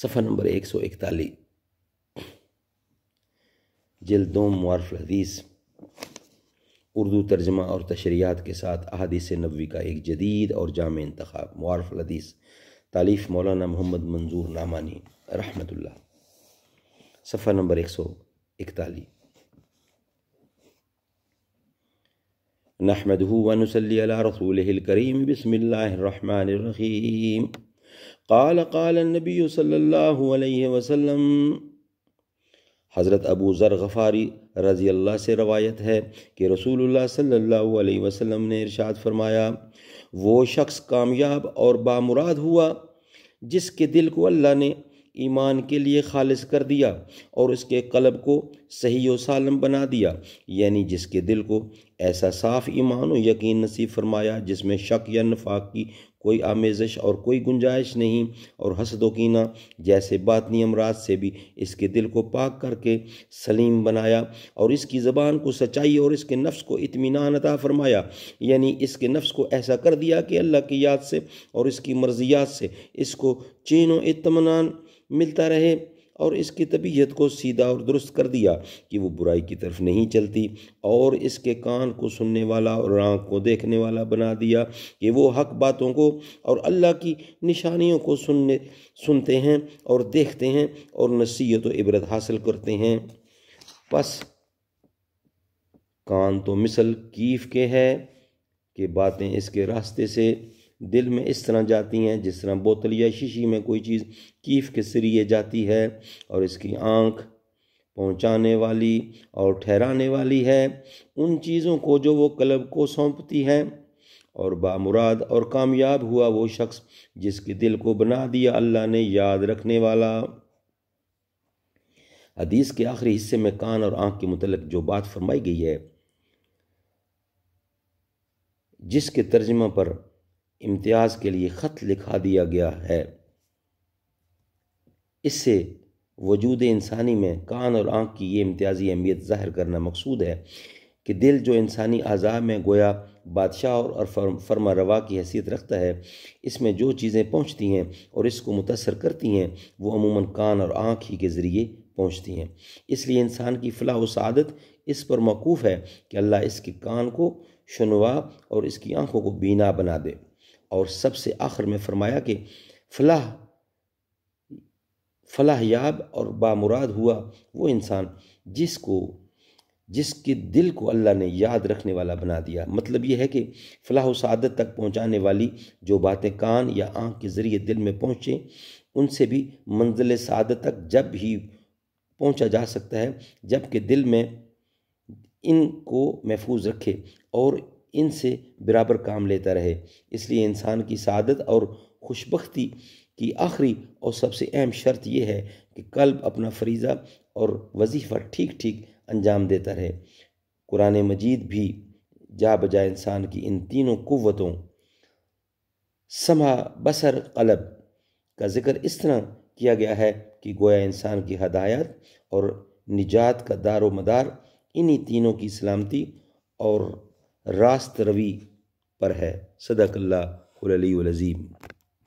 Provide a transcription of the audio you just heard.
صفحہ نمبر ایک سو اکتالی جلدوم معرف الحدیث اردو ترجمہ اور تشریحات کے ساتھ احادیث نبوی کا ایک جدید اور جامع انتخاب معرف الحدیث تعلیف مولانا محمد منظور نامانی رحمۃ اللہ صفحہ نمبر ایک سو اکتالی علی رسوله الكريم بسم اللہ قال قال النبی صلی اللہ علیہ وسلم حضرت ابو ذر غفاری رضی اللہ سے روایت ہے کہ رسول اللہ صلی اللہ علیہ وسلم نے ارشاد فرمایا وہ شخص کامیاب اور بامراد ہوا جس کے دل کو اللہ نے ایمان کے لیے خالص کر دیا اور اس کے قلب کو صحیح و سالم بنا دیا یعنی جس کے دل کو ایسا صاف ایمان و یقین نصیب فرمایا جس میں شک یا نفاق کی کوئی آمیزش اور کوئی گنجائش نہیں اور حسد و کینہ جیسے باطنی امراض سے بھی اس کے دل کو پاک کر کے سلیم بنایا اور اس کی زبان کو سچائی اور اس کے نفس کو اطمینان عطا فرمایا یعنی اس کے نفس کو ایسا کر دیا کہ اللہ کی یاد سے اور اس کی مرضیات سے اس کو چین و اطمینان ملتا رہے اور اس کی طبیعت کو سیدھا اور درست کر دیا کہ وہ برائی کی طرف نہیں چلتی اور اس کے کان کو سننے والا اور آنکھ کو دیکھنے والا بنا دیا کہ وہ حق باتوں کو اور اللہ کی نشانیوں کو سننے سنتے ہیں اور دیکھتے ہیں اور نصیحت و عبرت حاصل کرتے ہیں بس کان تو مثل کیف کے ہے کہ باتیں اس کے راستے سے دل میں اس طرح جاتی ہیں جس طرح بوتل یا شیشی میں کوئی چیز کیف کے سریے جاتی ہے اور اس کی آنکھ پہنچانے والی اور ٹھہرانے والی ہے ان چیزوں کو جو وہ کلب کو سونپتی ہیں اور بامراد اور کامیاب ہوا وہ شخص جس کی دل کو بنا دیا اللہ نے یاد رکھنے والا حدیث کے آخری حصے میں کان اور آنکھ کے متعلق جو بات فرمائی گئی ہے جس کے ترجمہ پر امتیاز کے لیے خط لکھا دیا گیا ہے اس سے وجود انسانی میں کان اور آنکھ کی یہ امتیازی اہمیت ظاہر کرنا مقصود ہے کہ دل جو انسانی اعضاء میں گویا بادشاہ اور فرما روا کی حیثیت رکھتا ہے اس میں جو چیزیں پہنچتی ہیں اور اس کو متاثر کرتی ہیں وہ عموماً کان اور آنکھ ہی کے ذریعے پہنچتی ہیں اس لیے انسان کی فلاح و سعادت اس پر موقوف ہے کہ اللہ اس کے کان کو شنوا اور اس کی آنکھوں کو بینا بنا دے اور سب سے آخر میں فرمایا کہ فلاح فلاح یاب اور بامراد ہوا وہ انسان جس کو جس کے دل کو اللہ نے یاد رکھنے والا بنا دیا مطلب یہ ہے کہ فلاح و سعادت تک پہنچانے والی جو باتیں کان یا آنکھ کے ذریعے دل میں پہنچیں ان سے بھی منزل سعادت تک جب ہی پہنچا جا سکتا ہے جب کہ دل میں ان کو محفوظ رکھے اور ان سے برابر کام لیتا رہے اس لیے انسان کی سعادت اور خوشبختی کی آخری اور سب سے اہم شرط یہ ہے کہ قلب اپنا فریضہ اور وظیفہ ٹھیک ٹھیک انجام دیتا رہے قرآن مجید بھی جا بجا انسان کی ان تینوں قوتوں سما بصر قلب کا ذکر اس طرح کیا گیا ہے کہ گویا انسان کی ہدایت اور نجات کا دار و مدار انہی تینوں کی سلامتی اور راست روی پر ہے صدق اللہ العلی العظیم